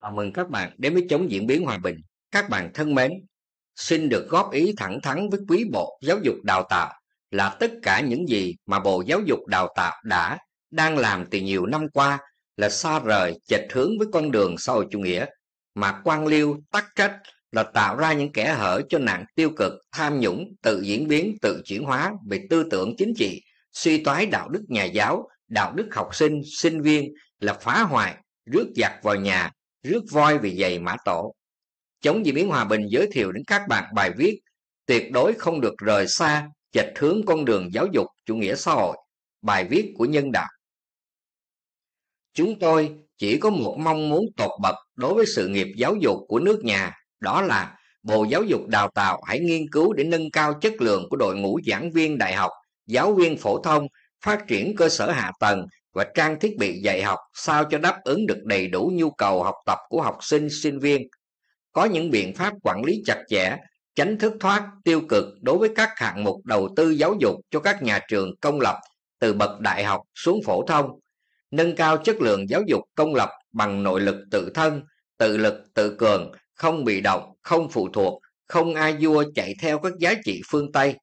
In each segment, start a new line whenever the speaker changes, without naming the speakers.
và mừng các bạn đến với chống diễn biến hòa bình. Các bạn thân mến, xin được góp ý thẳng thắn với quý bộ giáo dục đào tạo là tất cả những gì mà Bộ Giáo dục Đào tạo đã, đang làm từ nhiều năm qua là xa rời, chệch hướng với con đường xã hội chủ nghĩa, mà quan liêu tắc trách là tạo ra những kẻ hở cho nạn tiêu cực, tham nhũng, tự diễn biến, tự chuyển hóa về tư tưởng chính trị, suy toái đạo đức nhà giáo, đạo đức học sinh, sinh viên là phá hoại, rước giặc vào nhà, rước voi vì giày mã tổ. Chống diễn biến hòa bình giới thiệu đến các bạn bài viết tuyệt đối không được rời xa chệch hướng con đường giáo dục chủ nghĩa xã hội, bài viết của nhân đạo. Chúng tôi chỉ có một mong muốn tột bậc đối với sự nghiệp giáo dục của nước nhà, đó là Bộ Giáo dục Đào tạo hãy nghiên cứu để nâng cao chất lượng của đội ngũ giảng viên đại học, giáo viên phổ thông, phát triển cơ sở hạ tầng, và trang thiết bị dạy học sao cho đáp ứng được đầy đủ nhu cầu học tập của học sinh sinh viên có những biện pháp quản lý chặt chẽ tránh thất thoát tiêu cực đối với các hạng mục đầu tư giáo dục cho các nhà trường công lập từ bậc đại học xuống phổ thông nâng cao chất lượng giáo dục công lập bằng nội lực tự thân tự lực tự cường không bị động không phụ thuộc không ai vua chạy theo các giá trị phương tây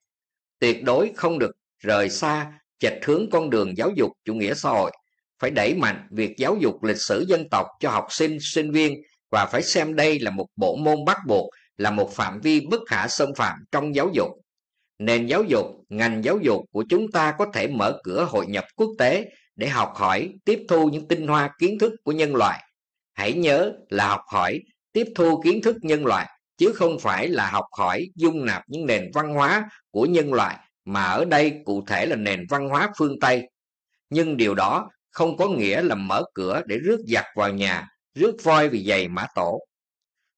tuyệt đối không được rời xa chệch hướng con đường giáo dục chủ nghĩa xã hội phải đẩy mạnh việc giáo dục lịch sử dân tộc cho học sinh sinh viên và phải xem đây là một bộ môn bắt buộc là một phạm vi bất khả xâm phạm trong giáo dục nền giáo dục ngành giáo dục của chúng ta có thể mở cửa hội nhập quốc tế để học hỏi tiếp thu những tinh hoa kiến thức của nhân loại hãy nhớ là học hỏi tiếp thu kiến thức nhân loại chứ không phải là học hỏi dung nạp những nền văn hóa của nhân loại mà ở đây cụ thể là nền văn hóa phương Tây. Nhưng điều đó không có nghĩa là mở cửa để rước giặc vào nhà, rước voi vì giày mã tổ.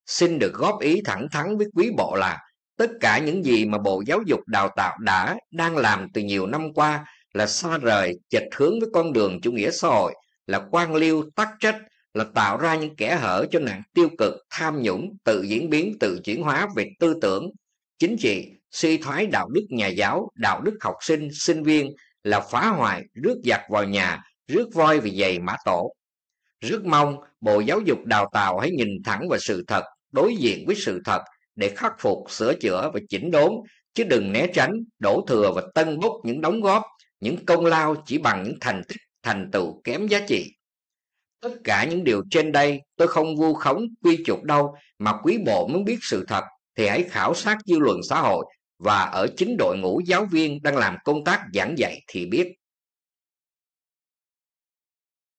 Xin được góp ý thẳng thắn với quý bộ là tất cả những gì mà Bộ Giáo dục Đào tạo đã, đang làm từ nhiều năm qua là xa rời, chệch hướng với con đường chủ nghĩa xã hội, là quan liêu tắc trách, là tạo ra những kẻ hở cho nạn tiêu cực, tham nhũng, tự diễn biến, tự chuyển hóa về tư tưởng, chính trị suy thoái đạo đức nhà giáo, đạo đức học sinh, sinh viên là phá hoại, rước giặc vào nhà, rước voi vì giày mã tổ. Rất mong Bộ Giáo dục Đào tạo hãy nhìn thẳng vào sự thật, đối diện với sự thật để khắc phục, sửa chữa và chỉnh đốn, chứ đừng né tránh, đổ thừa và tân bốc những đóng góp, những công lao chỉ bằng những thành tích, thành tựu kém giá trị. Tất cả những điều trên đây tôi không vu khống quy chụp đâu mà quý bộ muốn biết sự thật thì hãy khảo sát dư luận xã hội và ở chính đội ngũ giáo viên đang làm công tác giảng dạy thì biết